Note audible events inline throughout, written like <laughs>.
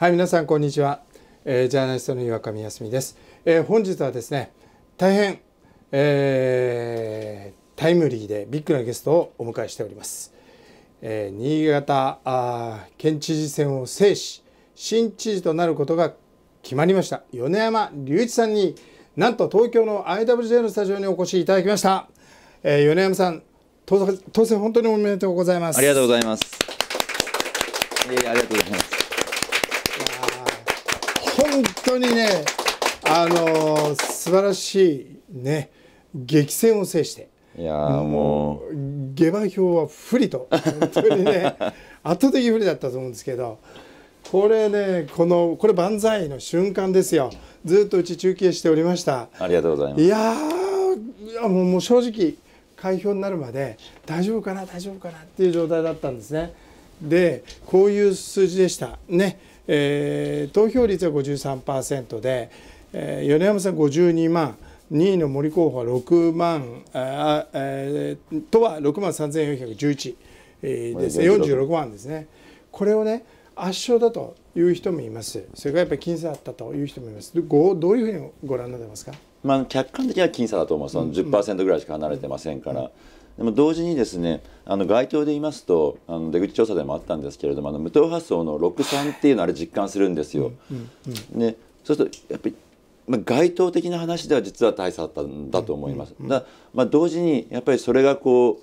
はい皆さんこんにちは、えー、ジャーナリストの岩上康美です、えー、本日はですね大変、えー、タイムリーでビッグなゲストをお迎えしております、えー、新潟あ県知事選を制し新知事となることが決まりました米山隆一さんになんと東京の IWJ のスタジオにお越しいただきました、えー、米山さん当選本当におめでとうございますありがとうございます、えー、ありがとうございます当にね、あのー、素晴らしい、ね、激戦を制して。いやもう下馬評は不利と本当にね <laughs> 圧倒的不利だったと思うんですけどこれねこのこれ万歳の瞬間ですよずっとうち中継しておりましたありがとうございますいやいやもう正直開票になるまで大丈夫かな大丈夫かなっていう状態だったんですねでこういう数字でしたねえー、投票率は53%で、えー、米山さん52万2位の森候補は6万あ、えー、とは6万3411、えー、です46万ですね。これをね圧勝だという人もいますそれからやっぱり僅差だったという人もいますどどういうふうにご覧になってますか、まあ、客観的には僅差だと思いますその10%ぐらいしか離れてませんから。うんうんうんでも同時にですねあの街頭で言いますとあの出口調査でもあったんですけれどもあの無党派層の六三っていうのあれ実感するんですよ。ね、そうするとやっぱりまあ、街頭的な話では実は大差だったんだと思います。だまあ、同時にやっぱりそれがこう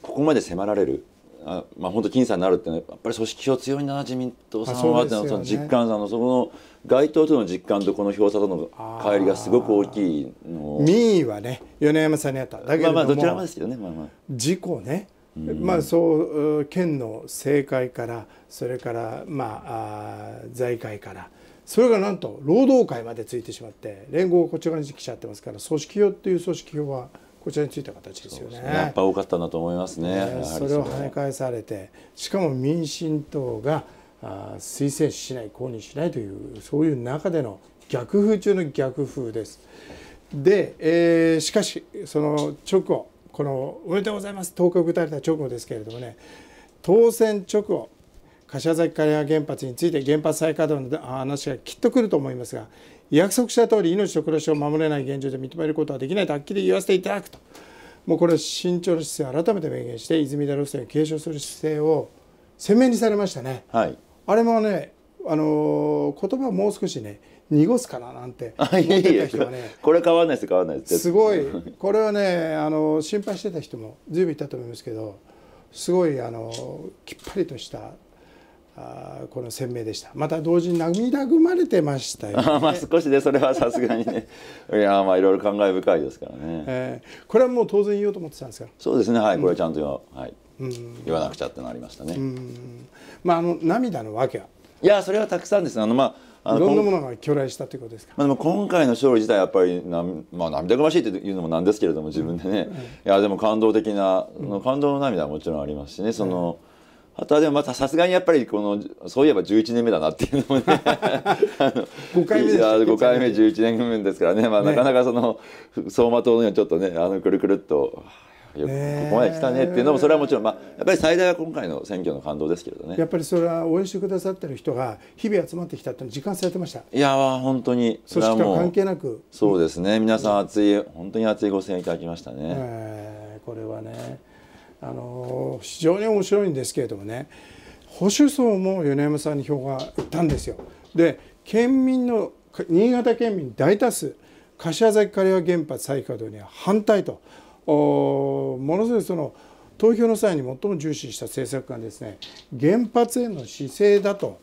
ここまで迫られるあまあ本当僅差になるっていうのはやっぱり組織票強いんだな自民党さんはっての、その実感あのそこの街頭との実感とこの票差との乖離がすごく大きいの民意はね米山さんにあっただけどまあどちらもですよね、まあまあ、事故ね、まあそう県の政界からそれからまああ財界からそれがなんと労働界までついてしまって連合こち側に来ちゃってますから組織票っていう組織票は。こちらについた形ですよね。ねやっぱ多かったなと思いますね。それを跳ね返されてしかも民進党があ推薦しない公認しないというそういう中での逆風中の逆風です。で、えー、しかしその直後この「おめでとうございます」投稿を打たれた直後ですけれどもね当選直後柏崎刈羽原発について原発再稼働の話がきっと来ると思いますが約束した通り命と暮らしを守れない現状で認めることはできないとはっきり言わせていただくともうこれは慎重な姿勢を改めて明言して泉田路線を継承する姿勢を鮮明にされましたね。はい、あれもねあのー、言葉をもう少しね濁すかななんて思ってた人がねいやいやこれ変わらないです変わらないですすごいこれはね、あのー、心配してた人も随分いたと思いますけどすごい、あのー、きっぱりとしたあこの鮮明でしたまた同時に涙ぐまれてましたよ、ね、<laughs> まあ少しでそれはさすがにね <laughs> いやまあいろいろ感慨深いですからね、えー、これはもう当然言おうと思ってたんですかそうですねはいこれちゃんと、うん、はい、言わなくちゃってなりましたね、まああの涙の訳はいやそれはたくさんですあのまあいろんなものが去来したということですか、まあ、でも今回の勝利自体やっぱりな、まあ、涙ぐましいっていうのもなんですけれども自分でね、いやでも感動的な、感動の涙はもちろんありますしねその、あとはでもまたさすがにやっぱりこのそういえば11年目だなっていうのもね5 <laughs> 回目です5回目11年目ですからね、まあ、なかなかその、ね、馬灯のようにちょっとねあのくるくるっとここまで来たねっていうのもそれはもちろん、まあ、やっぱり最大は今回の選挙の感動ですけれどねやっぱりそれは応援してくださってる人が日々集まってきたって実感されてましたいや本当に組織と関係なくそうですね皆さん熱い本当に熱いご声援いただきましたね、これはねあの非常に面白いんですけれどもね保守層も米山さんに票がいったんですよ。で県民の新潟県民大多数柏崎刈羽原発再稼働には反対とものすごいその投票の際に最も重視した政策がですね原発への姿勢だと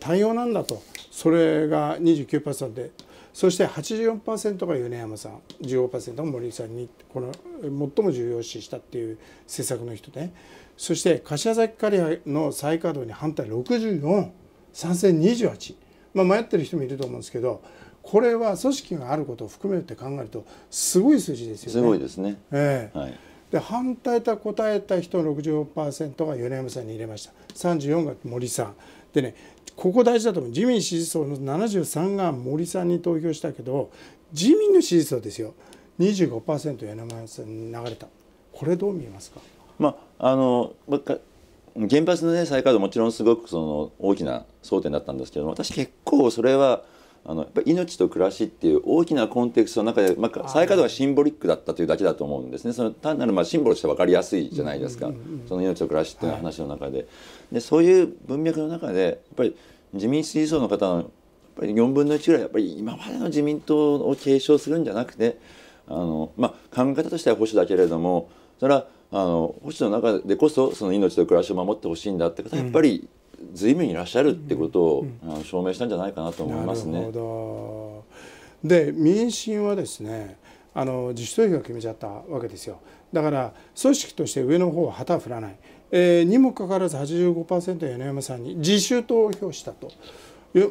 対応なんだとそれが29%でそして84%が米山さん15%が森さんにこの最も重要視したっていう政策の人ねそして柏崎刈谷の再稼働に反対64賛成28、まあ、迷ってる人もいると思うんですけどこれは組織があることを含めて考えるとすごい数字ですよね。すごいですね、えー、はい、で反対と答えた人の64%が米山さんに入れました34が森さんでねここ大事だと思う自民支持層の73が森さんに投票したけど自民の支持層ですよ25%柳川さんに流れたこれどう見えますか、まあ、あの原発の、ね、再稼働もちろんすごくその大きな争点だったんですけど私結構それはあのやっぱ命と暮らしっていう大きなコンテクストの中で、まあ、再稼働がシンボリックだったというだけだと思うんですねその単なるまあシンボルとして分かりやすいじゃないですか、その命と暮らしっていう話の中ではい、でそういう文脈の中でやっぱり自民支持層の方のやっぱり4分の1ぐらいやっぱり今までの自民党を継承するんじゃなくてあの、まあ、考え方としては保守だけれどもそれはあの保守の中でこそその命と暮らしを守ってほしいんだって方はやっぱり、うん随分いらっしゃるってことを、うん、証明したんじゃないかなと思いますね。で民進はですねあの自主投票を決めちゃったわけですよだから組織として上の方は旗は振らない、えー、にもかかわらず85%米山さんに自主投票したと。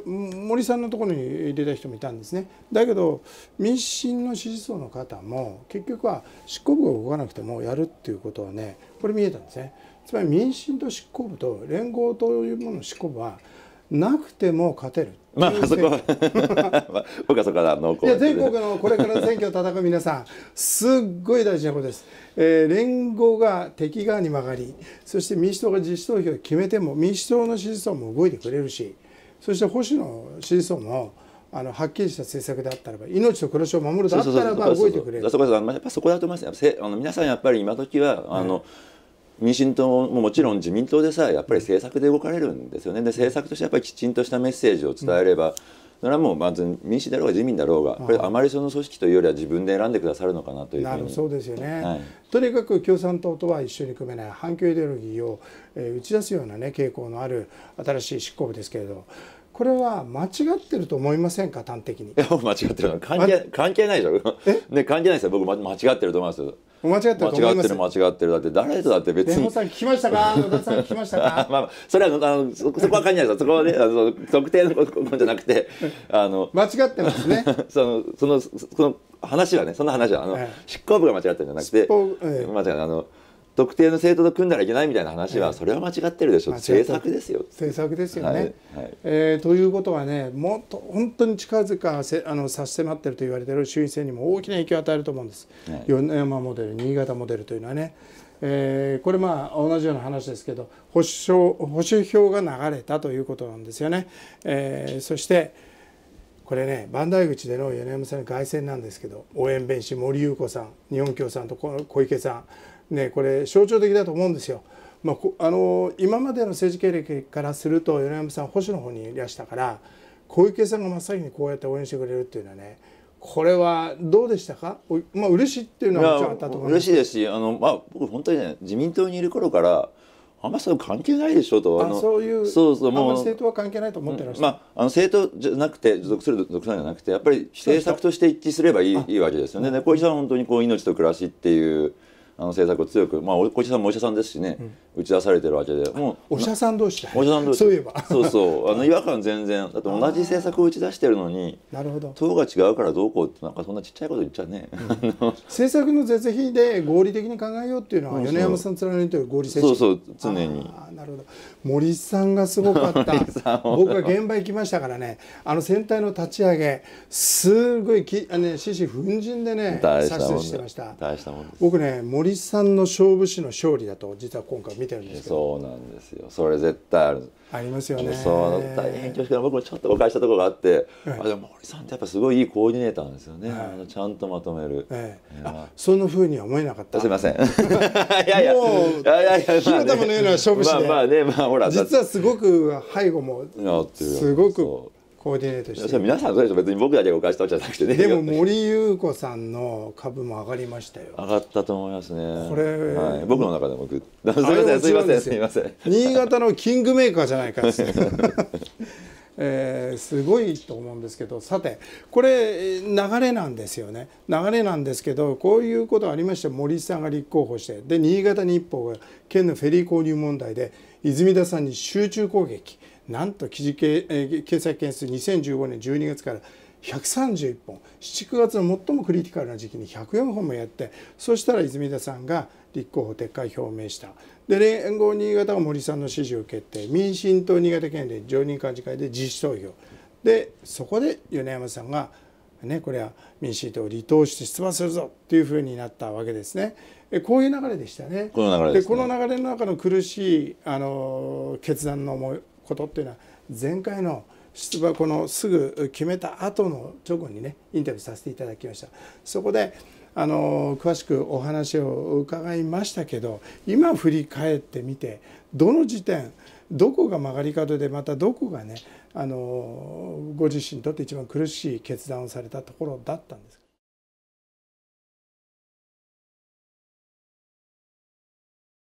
森さんのところに入れた人もいたんですねだけど民進の支持層の方も結局は執行部が動かなくてもやるっていうことはねこれ見えたんですねつまり民進と執行部と連合というものの執行部はなくても勝てるまあそこは <laughs> 僕はそこは濃厚いや全国のこれから選挙を戦う皆さんすっごい大事なことです、えー、連合が敵側に曲がりそして民主党が自主投票を決めても民主党の支持層も動いてくれるしそして保星野真相もあのはっきりした政策であったらば命と暮らしを守るとあったらば動いてくれるそこだと思いますあの皆さんやっぱり今時はあの、はい民進党ももちろん自民党でさやっぱり政策で動かれるんですよねで政策としてやっぱりきちんとしたメッセージを伝えれば、うそれはもうまず民主だろうが自民だろうがこれあまりその組織というよりは自分で選んでくださるのかなというなるそうですよね、はい、とにかく共産党とは一緒に組めない反共イデオロギーを、え打ち出すような、ね、傾向のある新しい執行部ですけれどこれは間違ってると思いませんか端的にいや間違ってる関係関係ないでしょ、ね、関係ないですよ僕間違ってると思います間違ってると間違ってる間違ってるだって誰とだって別に野田さん聞ましたか野田さん聞ましたかまあ、それはあのそこは関係ないですそこはねあの特定のことじゃなくてあの間違ってますね <laughs> そのそのその話はねその話はあの、ええ、執行部が間違ってるんじゃなくて、ええ、間違いあの特定の政党と組んだらいけないみたいな話は、それは間違ってるでしょう、えー、政策ですよ。政策ですよね、はいえー、ということはねもっと本当に近づかせあの差し迫ってると言われてる衆院選にも大きな影響を与えると思うんです、はい、米山モデル新潟モデルというのはね、えー、これまあ同じような話ですけど保守保守票が流れたということなんですよね。えー、そしてこれね万代口での米山さんの凱旋なんですけど応援弁士森裕子さん日本共産と小池さんね、これ象徴的だと思うんですよ。まあ、あの今までの政治経歴からすると米山さん保守の方にいらしたから小池さんが真っ先にこうやって応援してくれるっていうのはねこれはどうでしたか、まあ嬉しいっていうのはもちろんあったと思います嬉しいですしあの、まあ、僕本当に、ね、自民党にいる頃からあんまそれ関係ないでしょとあのそういうそうそうもう政党は関係ないと思ってっした、うん、まあ、あの政党じゃなくて属する属さんじゃなくてやっぱり政策として一致すればいいいいわけですよね。小池さんは本当にこう命と暮らしっていうあの政策を強く、まあ、お医者さんもお医者さんですしね、打ち出されてるわけでもうお医者さん同士お医者さん同士そういえばそうそう <laughs> あの違和感全然だって同じ政策を打ち出してるのになるほど党が違うからどうこうってなんかそんなちっちゃいこと言っちゃね、うん、政策の是非で合理的に考えようっていうのは米山さん貫いてる合理性そうそう常になるほど森さんがすごかった <laughs> 僕は現場行きましたからねあの船体の立ち上げすごいきあ、ね、獅子奮陣でね指図してました大したもん僕ね森森さんの勝負師の勝利だと実は今回見てるんですけどそうなんですよそれ絶対あるありますよねそう大変恐縮な僕もちょっとお返したところがあって、はい、あでも森さんってやっぱすごいいいコーディネーターなんですよね、はい、あのちゃんとまとめる、ええ、あそんなふうには思えなかったすいません <laughs> いやいやもういやいや火の玉のような勝負師でまあまあねまあほら実はすごく背後もすごくコーディネートして皆さんそうでしょ別に僕だけがお返したわけじゃなくてねでも森優子さんの株も上がりましたよ上がったと思いますねこれ、はい、僕の中でも <laughs> すいませんすいませんすいません新潟のキングメーカーじゃないか <laughs> えー、すごいと思うんですけどさてこれ流れなんですよね流れなんですけどこういうことありまして森さんが立候補してで新潟日報が県のフェリー購入問題で泉田さんに集中攻撃なんと記事掲、えー、掲載件数2015年12月から131本7月の最もクリティカルな時期に104本もやってそしたら泉田さんが「立候補撤回表明したで連合新潟は森さんの支持を受けて民進党新潟県連常任幹事会で実施投票でそこで米山さんが、ね、これは民進党を離党して出馬するぞというふうになったわけですね。こういう流れでしたね。この流れで、ね、この流れの中の苦しいあの決断のことっていうのは前回の出馬このすぐ決めた後の直後にねインタビューさせていただきました。そこであの詳しくお話を伺いましたけど今振り返ってみてどの時点どこが曲がり角でまたどこがねあのご自身にとって一番苦しい決断をされたところだったんですか